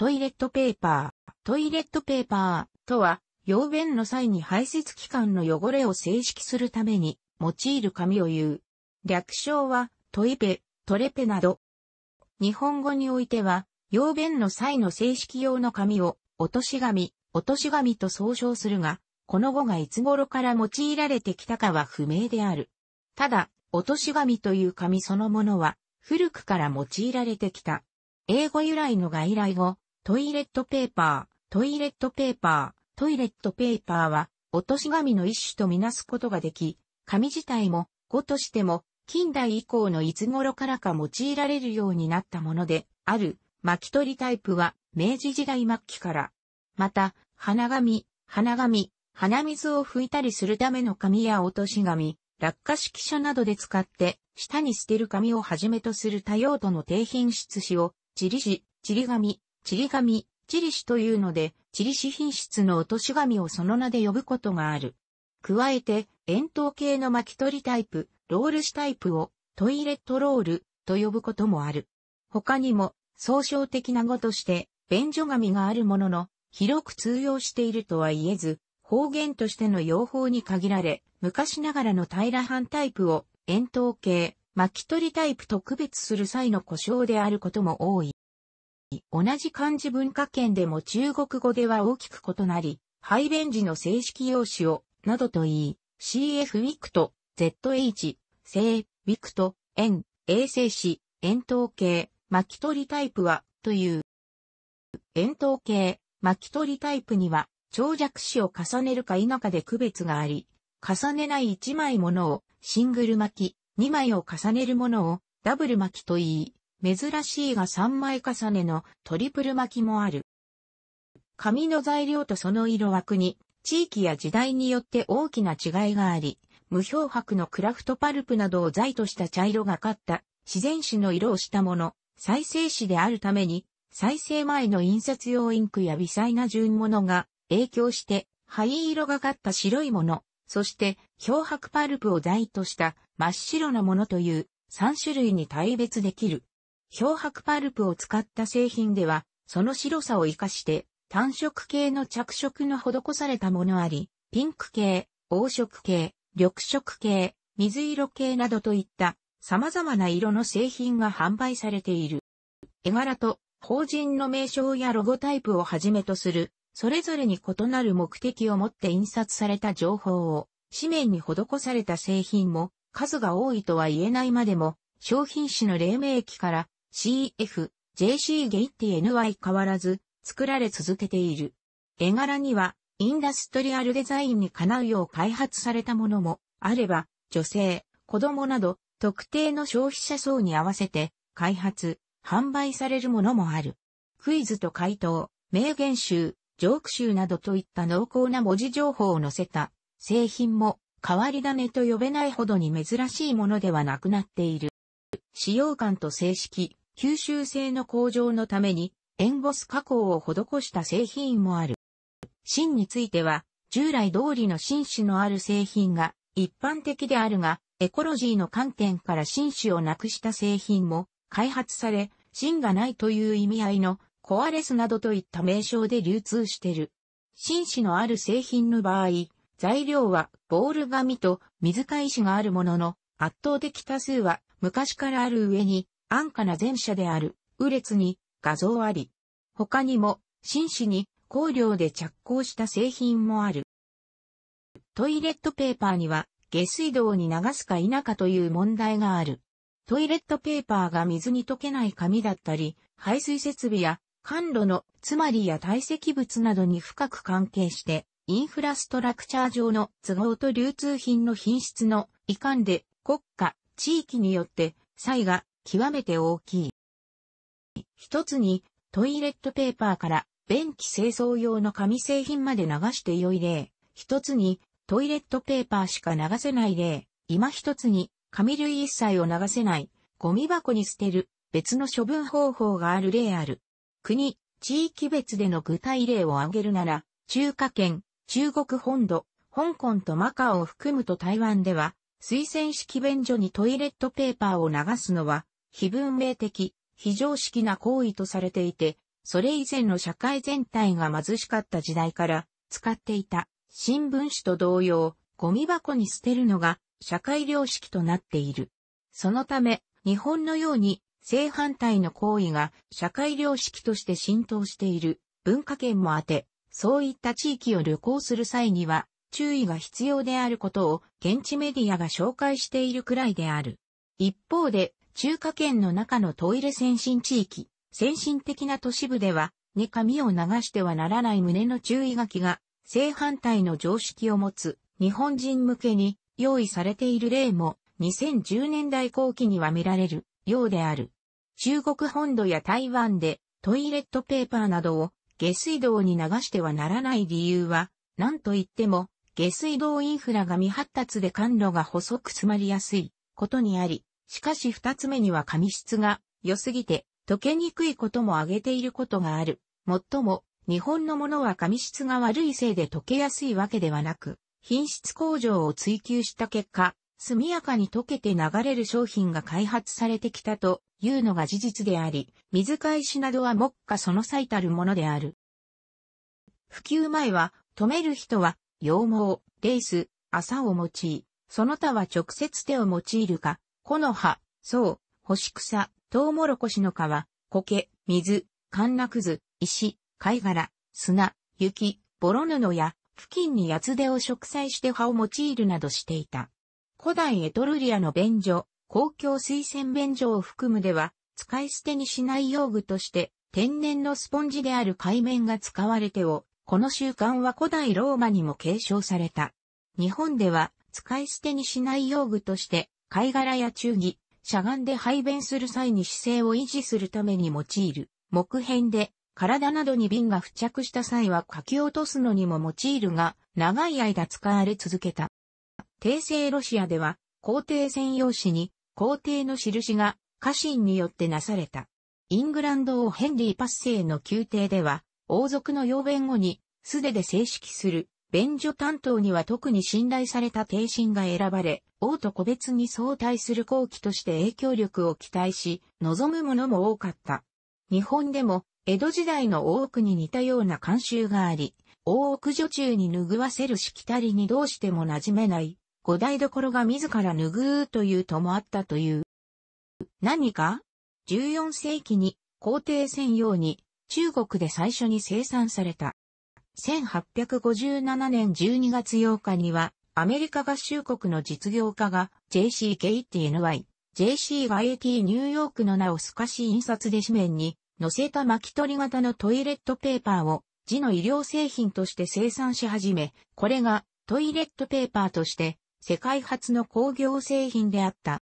トイレットペーパー。トイレットペーパーとは、用便の際に排泄器官の汚れを正式するために用いる紙を言う。略称は、トイペ、トレペなど。日本語においては、用便の際の正式用の紙を、落とし紙、落とし紙と総称するが、この語がいつ頃から用いられてきたかは不明である。ただ、落とし紙という紙そのものは、古くから用いられてきた。英語由来の外来語、トイレットペーパー、トイレットペーパー、トイレットペーパーは、落とし紙の一種とみなすことができ、紙自体も、語としても、近代以降のいつ頃からか用いられるようになったもので、ある、巻き取りタイプは、明治時代末期から。また、花紙、花紙、鼻水を拭いたりするための紙や落とし紙、落下式書などで使って、下に捨てる紙をはじめとする多用途の低品質紙を、自利紙、自利紙、チリ紙、チリ紙というので、チリ紙品質の落とし紙をその名で呼ぶことがある。加えて、円筒形の巻き取りタイプ、ロール紙タイプをトイレットロールと呼ぶこともある。他にも、総称的な語として、便所紙があるものの、広く通用しているとは言えず、方言としての用法に限られ、昔ながらの平ら半タイプを円筒形、巻き取りタイプと区別する際の故障であることも多い。同じ漢字文化圏でも中国語では大きく異なり、排便時の正式用紙を、などと言い、CF ウィクト、ZH、正、ウィクト、円、衛星紙、円筒形、巻き取りタイプは、という。円筒形、巻き取りタイプには、長尺紙を重ねるか否かで区別があり、重ねない1枚ものを、シングル巻き、2枚を重ねるものを、ダブル巻きと言い、珍しいが3枚重ねのトリプル巻きもある。紙の材料とその色枠に、地域や時代によって大きな違いがあり、無漂白のクラフトパルプなどを材とした茶色がかった自然紙の色をしたもの、再生紙であるために、再生前の印刷用インクや微細な純物が影響して、灰色がかった白いもの、そして漂白パルプを材とした真っ白なものという3種類に大別できる。漂白パルプを使った製品では、その白さを活かして、単色系の着色の施されたものあり、ピンク系、黄色系、緑色系、水色系などといった様々な色の製品が販売されている。絵柄と法人の名称やロゴタイプをはじめとする、それぞれに異なる目的を持って印刷された情報を、紙面に施された製品も数が多いとは言えないまでも、商品誌の黎明期から CF、JC ゲイティ NY 変わらず作られ続けている。絵柄にはインダストリアルデザインにかなうよう開発されたものもあれば、女性、子供など特定の消費者層に合わせて開発、販売されるものもある。クイズと回答、名言集、ジョーク集などといった濃厚な文字情報を載せた製品も変わり種と呼べないほどに珍しいものではなくなっている。使用感と正式、吸収性の向上のためにエンボス加工を施した製品もある。芯については、従来通りの芯種のある製品が一般的であるが、エコロジーの観点から芯種をなくした製品も開発され、芯がないという意味合いのコアレスなどといった名称で流通してる。芯種のある製品の場合、材料はボール紙と水か石があるものの、圧倒的多数は昔からある上に安価な前者である、右列に画像あり、他にも、紳士に香料で着工した製品もある。トイレットペーパーには、下水道に流すか否かという問題がある。トイレットペーパーが水に溶けない紙だったり、排水設備や管路の、つまりや堆積物などに深く関係して、インフラストラクチャー上の都合と流通品の品質の遺憾で国家、地域によって差異が極めて大きい。一つに、トイレットペーパーから便器清掃用の紙製品まで流して良い例。一つに、トイレットペーパーしか流せない例。今一つに、紙類一切を流せない、ゴミ箱に捨てる、別の処分方法がある例ある。国、地域別での具体例を挙げるなら、中華圏、中国本土、香港とマカオを含むと台湾では、水洗式便所にトイレットペーパーを流すのは、非文明的、非常識な行為とされていて、それ以前の社会全体が貧しかった時代から使っていた新聞紙と同様、ゴミ箱に捨てるのが社会良識となっている。そのため、日本のように正反対の行為が社会良識として浸透している文化圏もあて、そういった地域を旅行する際には注意が必要であることを現地メディアが紹介しているくらいである。一方で中華圏の中のトイレ先進地域、先進的な都市部では、に髪を流してはならない胸の注意書きが、正反対の常識を持つ日本人向けに用意されている例も2010年代後期には見られるようである。中国本土や台湾でトイレットペーパーなどを下水道に流してはならない理由は、何と言っても下水道インフラが未発達で管路が細く詰まりやすいことにあり、しかし二つ目には紙質が良すぎて溶けにくいことも挙げていることがある。もっとも、日本のものは紙質が悪いせいで溶けやすいわけではなく、品質向上を追求した結果、速やかに溶けて流れる商品が開発されてきたというのが事実であり、水返しなどは目下その最たるものである。普及前は、止める人は、羊毛、レース、麻を用い、その他は直接手を用いるか、木の葉、草、干し草、トウモロコシの皮、苔、水、カンクズ、石、貝殻、砂、雪、ボロ布や、付近に八つ手を植栽して葉を用いるなどしていた。古代エトルリアの便所、公共水洗便所を含むでは、使い捨てにしない用具として、天然のスポンジである海面が使われてを、この習慣は古代ローマにも継承された。日本では、使い捨てにしない用具として、貝殻や中儀、しゃがんで排便する際に姿勢を維持するために用いる。木片で、体などに瓶が付着した際は書き落とすのにも用いるが、長い間使われ続けた。帝政ロシアでは、皇帝専用紙に、皇帝の印が、家臣によってなされた。イングランド王ヘンリー・パッセイの宮廷では、王族の要弁後に、素手で正式する、便所担当には特に信頼された帝臣が選ばれ、王と個別に相対する後期として影響力を期待し、望むものも多かった。日本でも、江戸時代の大奥に似たような慣習があり、大奥女中に拭わせるしきたりにどうしても馴染めない、五代所が自ら拭うというともあったという。何か ?14 世紀に皇帝専用に中国で最初に生産された1857年12月8日には、アメリカ合衆国の実業家が JCKTNY、JC が AT ニューヨークの名を透かし印刷で紙面に載せた巻き取り型のトイレットペーパーを字の医療製品として生産し始め、これがトイレットペーパーとして世界初の工業製品であった。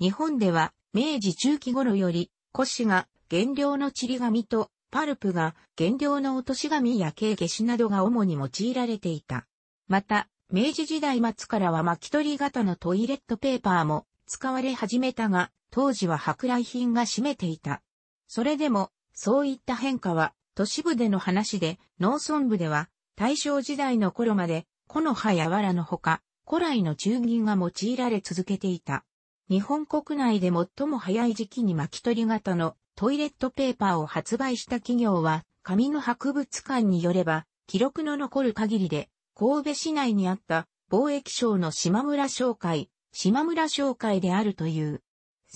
日本では明治中期頃より古紙が原料のちり紙とパルプが原料の落とし紙や軽下紙などが主に用いられていた。また、明治時代末からは巻き取り型のトイレットペーパーも使われ始めたが、当時は舶来品が占めていた。それでも、そういった変化は都市部での話で、農村部では大正時代の頃まで、木の葉や藁のほか、古来の中銀が用いられ続けていた。日本国内で最も早い時期に巻き取り型のトイレットペーパーを発売した企業は、紙の博物館によれば、記録の残る限りで、神戸市内にあった貿易省の島村商会、島村商会であるという。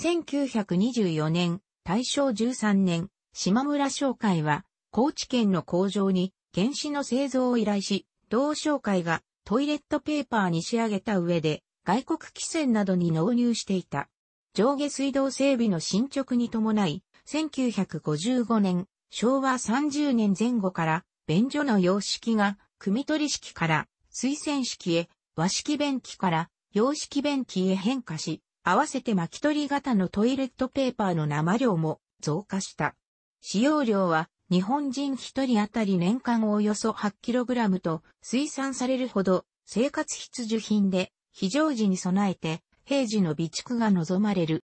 1924年、大正13年、島村商会は、高知県の工場に原子の製造を依頼し、同商会がトイレットペーパーに仕上げた上で、外国汽船などに納入していた。上下水道整備の進捗に伴い、1955年、昭和30年前後から、便所の様式が、組取式から、水洗式へ、和式便器から、洋式便器へ変化し、合わせて巻き取り型のトイレットペーパーの生量も増加した。使用量は日本人1人当たり年間およそ 8kg と推算されるほど生活必需品で非常時に備えて平時の備蓄が望まれる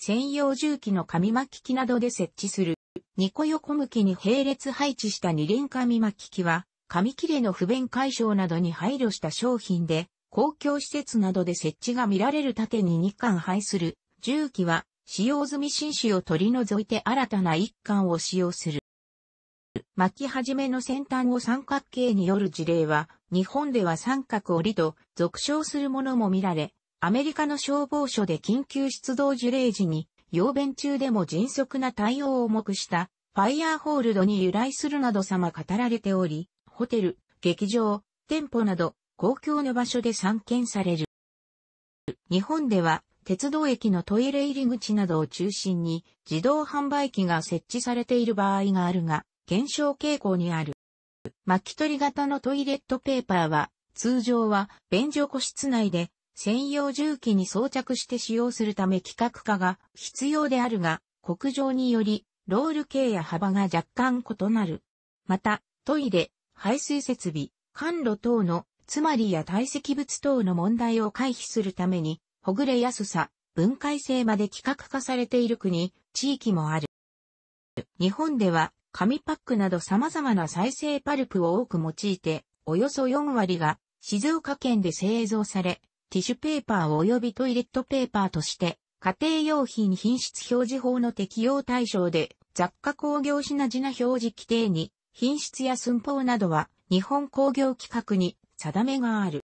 専用重機の紙巻き機などで設置する。2個横向きに並列配置した二輪紙巻き機は、紙切れの不便解消などに配慮した商品で、公共施設などで設置が見られる縦に2巻配する重機は、使用済み新士を取り除いて新たな1巻を使用する。巻き始めの先端を三角形による事例は、日本では三角折りと俗称するものも見られ、アメリカの消防署で緊急出動受霊時に、要弁中でも迅速な対応を目した、ファイヤーホールドに由来するなど様語られており、ホテル、劇場、店舗など、公共の場所で散見される。日本では、鉄道駅のトイレ入り口などを中心に、自動販売機が設置されている場合があるが、減少傾向にある。巻き取り型のトイレットペーパーは、通常は便所個室内で専用重機に装着して使用するため規格化が必要であるが、国上により、ロール径や幅が若干異なる。また、トイレ、排水設備、管路等の、つまりや堆積物等の問題を回避するために、ほぐれやすさ、分解性まで規格化されている国、地域もある。日本では、紙パックなど様々な再生パルプを多く用いて、およそ4割が静岡県で製造され、ティッシュペーパー及びトイレットペーパーとして、家庭用品品質表示法の適用対象で、雑貨工業品品表示規定に、品質や寸法などは、日本工業規格に定めがある。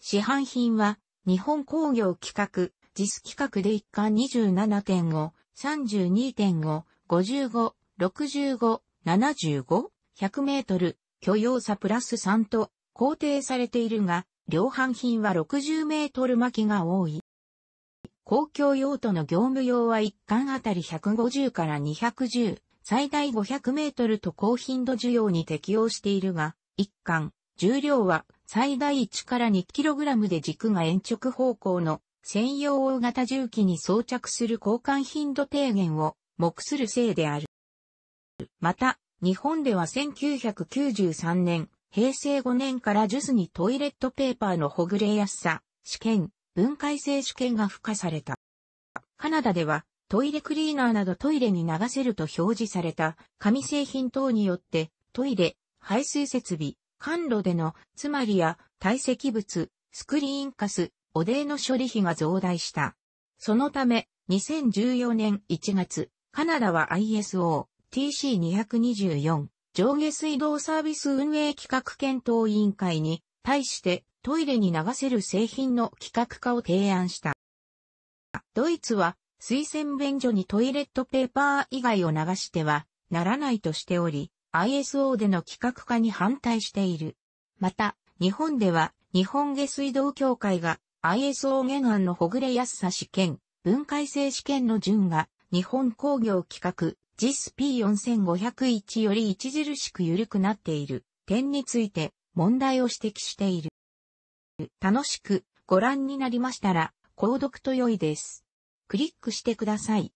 市販品は、日本工業規格、ジス規格で一貫27.5、32.5、55、65、75、100メートル、許容差プラス3と、肯定されているが、量販品は60メートル巻きが多い。公共用途の業務用は1巻あたり150から210、最大500メートルと高頻度需要に適用しているが、1巻、重量は最大1から2ラムで軸が延直方向の専用大型重機に装着する交換頻度低減を目するせいである。また、日本では1993年、平成5年からジュスにトイレットペーパーのほぐれやすさ、試験、分解性試験が付加された。カナダでは、トイレクリーナーなどトイレに流せると表示された紙製品等によって、トイレ、排水設備、管路での、つまりや、堆積物、スクリーンカス、汚泥の処理費が増大した。そのため、2014年1月、カナダは ISO TC224 上下水道サービス運営企画検討委員会に対してトイレに流せる製品の企画化を提案した。ドイツは水洗便所にトイレットペーパー以外を流してはならないとしており、ISO での企画化に反対している。また、日本では日本下水道協会が ISO 原案のほぐれやすさ試験、分解性試験の順が日本工業企画 GISP4501 より著しく緩くなっている点について問題を指摘している。楽しくご覧になりましたら、購読と良いです。クリックしてください。